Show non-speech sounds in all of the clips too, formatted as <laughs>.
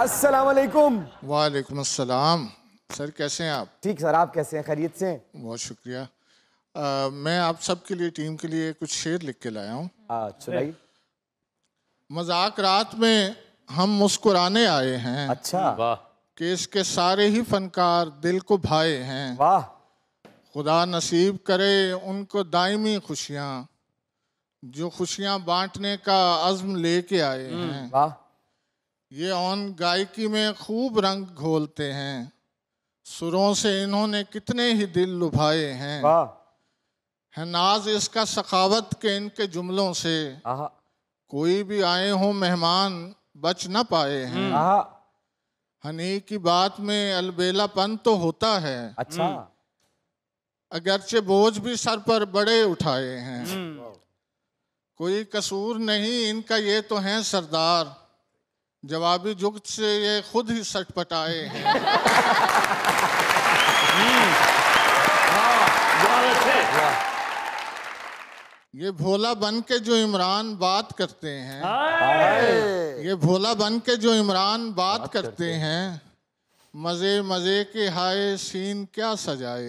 असलकुम वालेकुम असलम सर कैसे हैं आप ठीक सर आप कैसे हैं खरीद से बहुत शुक्रिया आ, मैं आप सब के लिए टीम के लिए कुछ शेर लिख के लाया हूँ मजाक रात में हम मुस्कुराने आए हैं अच्छा वाह कि इसके सारे ही फनकार दिल को भाए हैं वाह खुदा नसीब करे उनको दायमी खुशियाँ जो खुशियाँ बांटने का अज़म लेके आए हम्म, हैं वाह ये ऑन गायकी में खूब रंग घोलते हैं सुरों से इन्होंने कितने ही दिल लुभाए हैं है नाज इसका सखावत के इनके जुमलों से कोई भी आए हो मेहमान बच ना पाए हैं हम्म। हनी की बात में अलबेलापन तो होता है अच्छा हम्म। अगरचे बोझ भी सर पर बड़े उठाए हैं हम्म। कोई कसूर नहीं इनका ये तो है सरदार जवाबी जुगत से ये खुद ही सटपटाए हैं <laughs> ये भोला बन के जो इमरान बात करते हैं ये भोला बन के जो इमरान बात, बात करते, करते हैं मजे मजे के हाय सीन क्या सजाए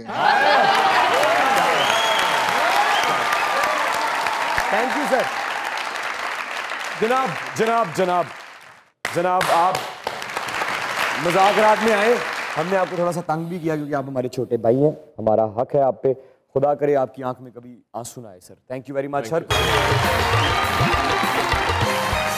थैंक यू सर जनाब जनाब जनाब जनाब आप मजाकरात में आए हमने आपको थोड़ा सा तंग भी किया क्योंकि आप हमारे छोटे भाई हैं हमारा हक है आप पे खुदा करे आपकी आंख में कभी आंसू ना आए sir thank you very much sir